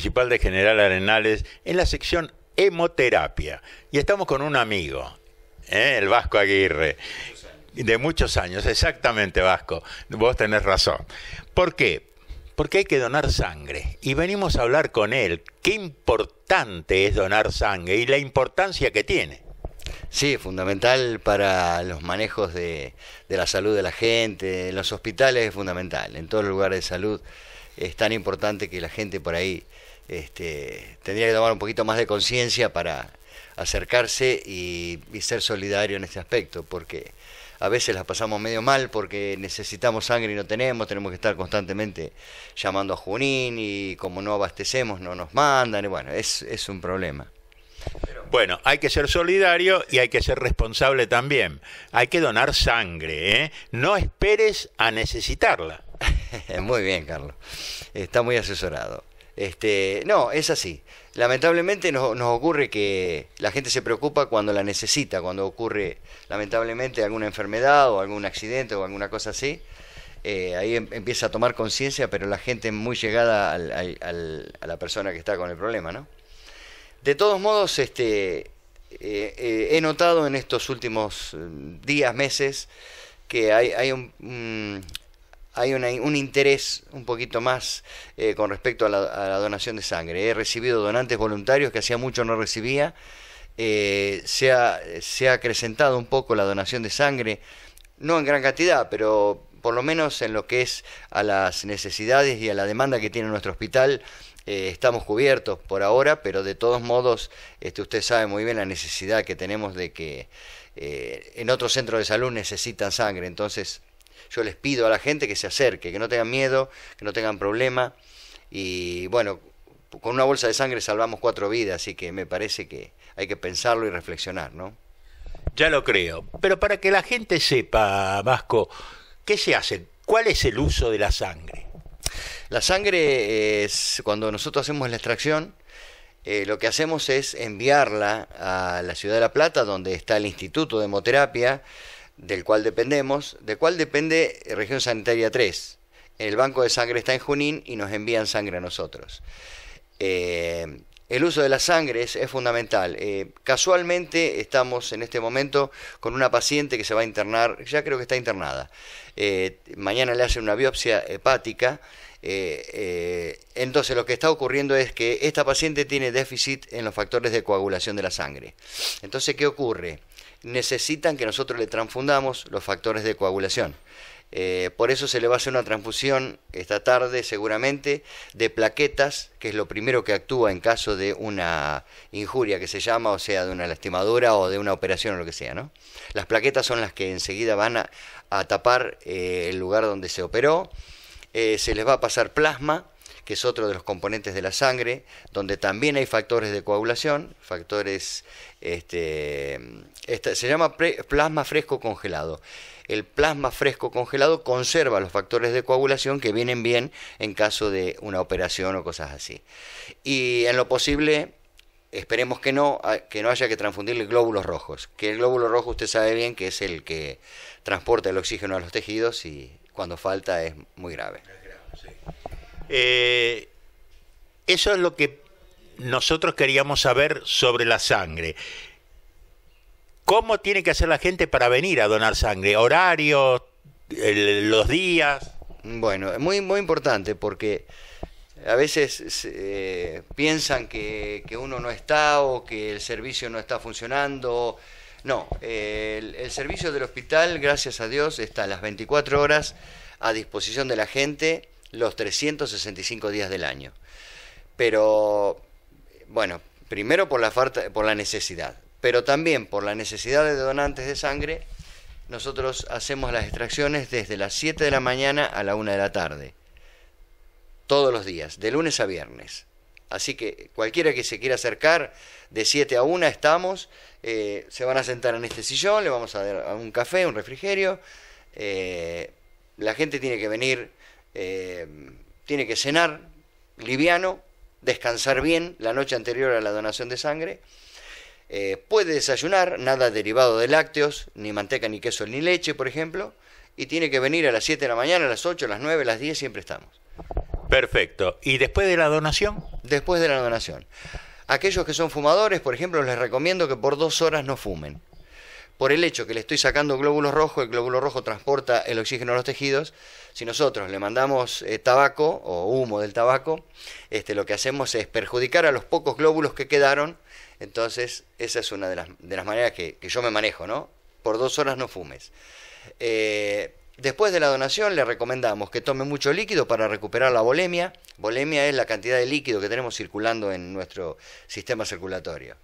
de General Arenales en la sección hemoterapia. Y estamos con un amigo, ¿eh? el Vasco Aguirre. De muchos años, exactamente Vasco. Vos tenés razón. ¿Por qué? Porque hay que donar sangre. Y venimos a hablar con él. Qué importante es donar sangre y la importancia que tiene. Sí, es fundamental para los manejos de, de, la salud de la gente. En los hospitales es fundamental. En todos los lugares de salud es tan importante que la gente por ahí este, tendría que tomar un poquito más de conciencia para acercarse y, ser solidario en este aspecto, porque a veces las pasamos medio mal porque necesitamos sangre y no tenemos, tenemos que estar constantemente llamando a Junín y como no abastecemos no nos mandan, y bueno, es, es un problema. Bueno, hay que ser solidario y hay que ser responsable también. Hay que donar sangre, ¿eh? No esperes a necesitarla. Muy bien, Carlos. Está muy asesorado. Este, no, es así. Lamentablemente nos ocurre que la gente se preocupa cuando la necesita, cuando ocurre lamentablemente alguna enfermedad o algún accidente o alguna cosa así. Eh, ahí em, empieza a tomar conciencia, pero la gente es muy llegada a la persona que está con el problema, ¿no? De todos modos, este, eh, eh, he notado en estos últimos mm, días, meses, que hay, hay un, hay un interés un poquito más eh, con respecto a la, donación de sangre. He recibido donantes voluntarios que hacía mucho no recibía. Eh, se, ha, se ha acrecentado un poco la donación de sangre, no en gran cantidad, pero por lo menos en lo que es a las necesidades y a la demanda que tiene nuestro hospital, eh, estamos cubiertos por ahora, pero de todos modos, este, usted sabe muy bien la necesidad que tenemos de que en otros centros de salud necesitan sangre, entonces yo les pido a la gente que se acerque, que no tengan miedo, que no tengan problema. Y bueno, con una bolsa de sangre salvamos cuatro vidas, así que me parece que hay que pensarlo y reflexionar, ¿no? Ya lo creo. Pero para que la gente sepa, Vasco, ¿qué se hace? ¿Cuál es el uso de la sangre? La sangre es cuando nosotros hacemos la extracción, eh, lo que hacemos es enviarla a la ciudad de La Plata, donde está el Instituto de Hemoterapia, del cual dependemos, del cual depende Región Sanitaria 3. El banco de sangre está en Junín y nos envían sangre a nosotros. Eh, el uso de la sangre es, fundamental. Eh, casualmente estamos en este momento con una paciente que se va a internar, ya creo que está internada. Eh, mañana le hacen una biopsia hepática. entonces lo que está ocurriendo es que esta paciente tiene déficit en los factores de coagulación de la sangre. Entonces, ¿qué ocurre? necesitan que nosotros le transfundamos los factores de coagulación. Eh, por eso se le va a hacer una transfusión esta tarde seguramente de plaquetas, que es lo primero que actúa en caso de una injuria que se llama, o sea, de una lastimadura o de una operación o lo que sea, ¿no? Las plaquetas son las que enseguida van a, tapar eh, el lugar donde se operó, eh, se les va a pasar plasma, que es otro de los componentes de la sangre, donde también hay factores de coagulación, factores, este, se llama plasma fresco congelado. El plasma fresco congelado conserva los factores de coagulación que vienen bien en caso de una operación o cosas así. Y en lo posible, esperemos que no, que no haya que transfundirle glóbulos rojos, que el glóbulo rojo usted sabe bien que es el que transporta el oxígeno a los tejidos y cuando falta es muy grave. Eh, eso es lo que nosotros queríamos saber sobre la sangre. ¿Cómo tiene que hacer la gente para venir a donar sangre? ¿Horarios? ¿Los días? Bueno, muy, muy importante porque a veces eh, piensan que, uno no está o que el servicio no está funcionando. No, el, el, servicio del hospital, gracias a Dios, está a las 24 horas a disposición de la gente los 365 días del año. Pero, bueno, primero por la, falta, por la necesidad, pero también por la necesidad de donantes de sangre, nosotros hacemos las extracciones desde las 7 de la mañana a la 1 de la tarde, todos los días, de lunes a viernes. Así que cualquiera que se quiera acercar, de 7 a 1 estamos, eh, se van a sentar en este sillón, le vamos a dar un café, un refrigerio. Eh, la gente tiene que venir eh, tiene que cenar liviano, descansar bien la noche anterior a la donación de sangre. Eh, puede desayunar, nada derivado de lácteos, ni manteca, ni queso, ni leche, por ejemplo. Y tiene que venir a las 7 de la mañana, a las 8, a las 9, a las 10, siempre estamos. Perfecto. ¿Y después de la donación? Después de la donación. Aquellos que son fumadores, por ejemplo, les recomiendo que por dos horas no fumen por el hecho que le estoy sacando glóbulos rojos, el glóbulo rojo transporta el oxígeno a los tejidos. Si nosotros le mandamos eh, tabaco o humo del tabaco, este, lo que hacemos es perjudicar a los pocos glóbulos que quedaron. Entonces, esa es una de las, de las maneras que, yo me manejo, ¿no? Por dos horas no fumes. Eh, después de la donación, le recomendamos que tome mucho líquido para recuperar la bolemia. Bolemia es la cantidad de líquido que tenemos circulando en nuestro sistema circulatorio.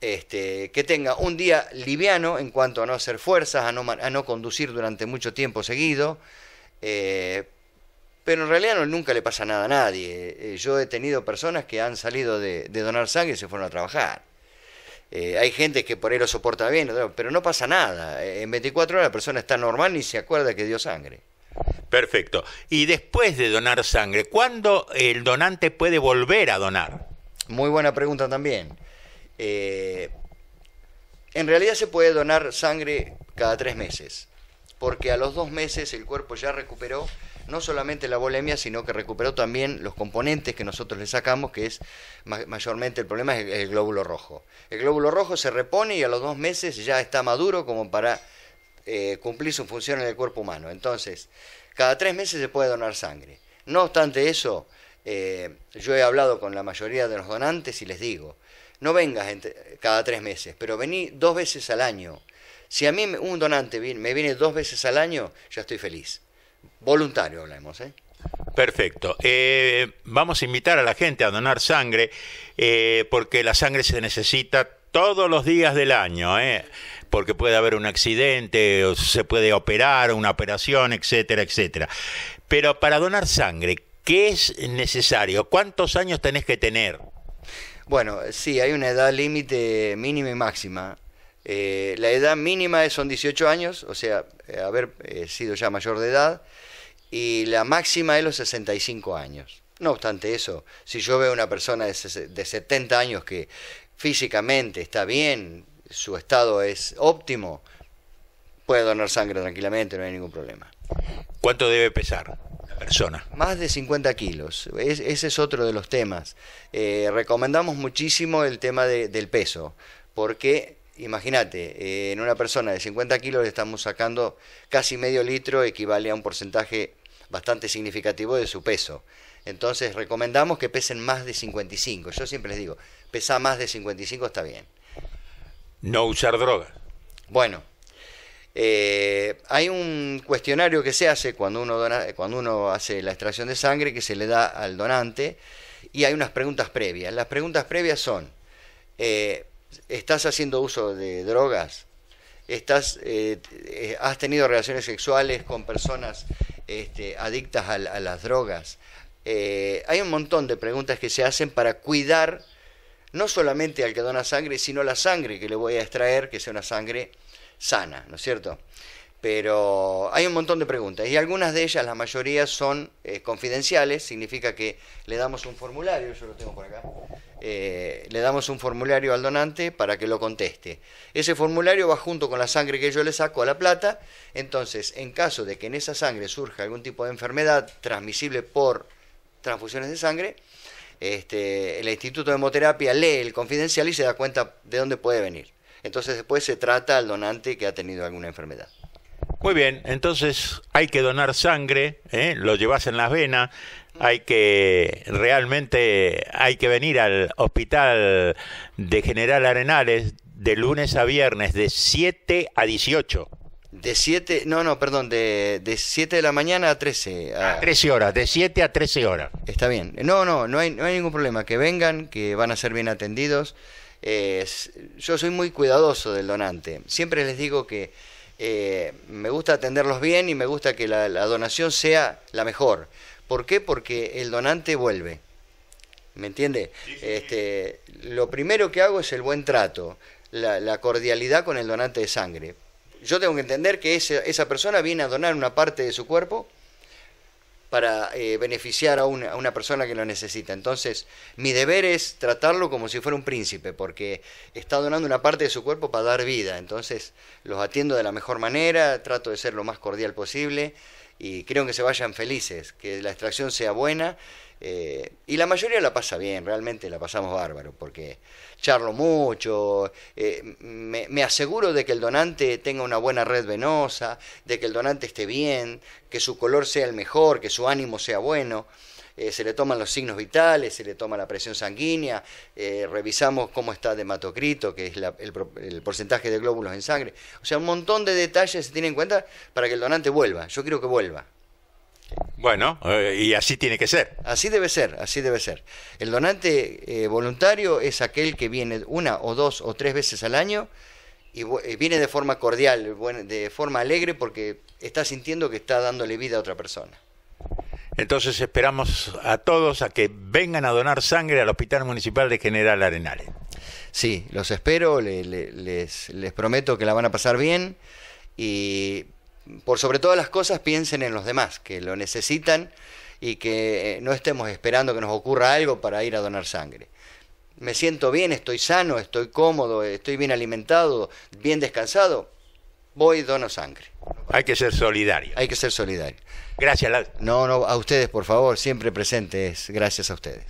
Este, que tenga un día liviano en cuanto a no hacer fuerzas, a no, conducir durante mucho tiempo seguido. Eh, pero en realidad no, nunca le pasa nada a nadie. Eh, yo he tenido personas que han salido de, donar sangre y se fueron a trabajar. Eh, hay gente que por ahí lo soporta bien, pero no pasa nada. En 24 horas la persona está normal y se acuerda que dio sangre. Perfecto. Y después de donar sangre, ¿cuándo el donante puede volver a donar? Muy buena pregunta también. Eh, en realidad se puede donar sangre cada tres meses, porque a los dos meses el cuerpo ya recuperó no solamente la bulimia, sino que recuperó también los componentes que nosotros le sacamos, que es mayormente el problema es el, glóbulo rojo. El glóbulo rojo se repone y a los dos meses ya está maduro como para eh, cumplir su función en el cuerpo humano. Entonces, cada tres meses se puede donar sangre. No obstante eso, eh, yo he hablado con la mayoría de los donantes y les digo, no vengas cada tres meses, pero vení dos veces al año. Si a mí un donante me viene dos veces al año, ya estoy feliz. Voluntario hablemos, ¿eh? Perfecto. Eh, vamos a invitar a la gente a donar sangre, eh, porque la sangre se necesita todos los días del año, ¿eh? porque puede haber un accidente, o se puede operar, una operación, etcétera, etcétera. Pero para donar sangre, ¿qué es necesario? ¿Cuántos años tenés que tener? Bueno, sí, hay una edad límite mínima y máxima. Eh, la edad mínima son 18 años, o sea, eh, haber eh, sido ya mayor de edad, y la máxima es los 65 años. No obstante eso, si yo veo una persona de, de 70 años que físicamente está bien, su estado es óptimo, puede donar sangre tranquilamente, no hay ningún problema. ¿Cuánto debe pesar? persona. Más de 50 kilos, ese es otro de los temas. Eh, recomendamos muchísimo el tema del peso, porque imagínate, eh, en una persona de 50 kilos le estamos sacando casi medio litro, equivale a un porcentaje bastante significativo de su peso. Entonces recomendamos que pesen más de 55. Yo siempre les digo, pesa más de 55 está bien. No usar droga. Bueno, eh, hay un cuestionario que se hace cuando uno, hace la extracción de sangre que se le da al donante y hay unas preguntas previas. Las preguntas previas son, eh, ¿estás haciendo uso de drogas? Eh, ¿Has tenido relaciones sexuales con personas este, adictas a, a, las drogas? hay un montón de preguntas que se hacen para cuidar no solamente al que dona sangre, sino la sangre que le voy a extraer, que sea una sangre sana, ¿no es cierto? Pero hay un montón de preguntas y algunas de ellas, la mayoría, son eh, confidenciales, significa que le damos un formulario, yo lo tengo por acá, eh, le damos un formulario al donante para que lo conteste. Ese formulario va junto con la sangre que yo le saco a la plata, entonces en caso de que en esa sangre surja algún tipo de enfermedad transmisible por transfusiones de sangre, este, el Instituto de Hemoterapia lee el confidencial y se da cuenta de dónde puede venir. Entonces después se trata al donante que ha tenido alguna enfermedad. Muy bien, entonces hay que donar sangre, ¿eh? lo llevas en las venas, hay que realmente hay que venir al hospital de General Arenales de lunes a viernes de 7 a 18. De 7, no, no, perdón, de, 7 de la mañana a 13. A, 13 horas, de 7 a 13 horas. Está bien. No, no, no hay, no hay ningún problema. Que vengan, que van a ser bien atendidos yo soy muy cuidadoso del donante. Siempre les digo que eh, me gusta atenderlos bien y me gusta que la, donación sea la mejor. ¿Por qué? Porque el donante vuelve. ¿Me entiende? Este, lo primero que hago es el buen trato, la, cordialidad con el donante de sangre. Yo tengo que entender que esa persona viene a donar una parte de su cuerpo para eh, beneficiar a a una, persona que lo necesita. Entonces, mi deber es tratarlo como si fuera un príncipe, porque está donando una parte de su cuerpo para dar vida. Entonces, los atiendo de la mejor manera, trato de ser lo más cordial posible y creo que se vayan felices, que la extracción sea buena. Eh, y la mayoría la pasa bien, realmente la pasamos bárbaro, porque charlo mucho, eh, me, aseguro de que el donante tenga una buena red venosa, de que el donante esté bien, que su color sea el mejor, que su ánimo sea bueno. Eh, se le toman los signos vitales, se le toma la presión sanguínea, eh, revisamos cómo está de hematocrito, que es el, porcentaje de glóbulos en sangre. O sea, un montón de detalles se tienen en cuenta para que el donante vuelva. Yo quiero que vuelva. Bueno, eh, y así tiene que ser. Así debe ser, así debe ser. El donante voluntario es aquel que viene una o dos o tres veces al año y viene de forma cordial, de forma alegre, porque está sintiendo que está dándole vida a otra persona. Entonces esperamos a todos a que vengan a donar sangre al Hospital Municipal de General Arenales. Sí, los espero, les, les prometo que la van a pasar bien y por sobre todas las cosas piensen en los demás, que lo necesitan y que eh, no estemos esperando que nos ocurra algo para ir a donar sangre. Me siento bien, estoy sano, estoy cómodo, estoy bien alimentado, bien descansado voy y dono sangre. Hay que ser solidario. Hay que ser solidario. Gracias, No, no, a ustedes, por favor, siempre presentes. Gracias a ustedes.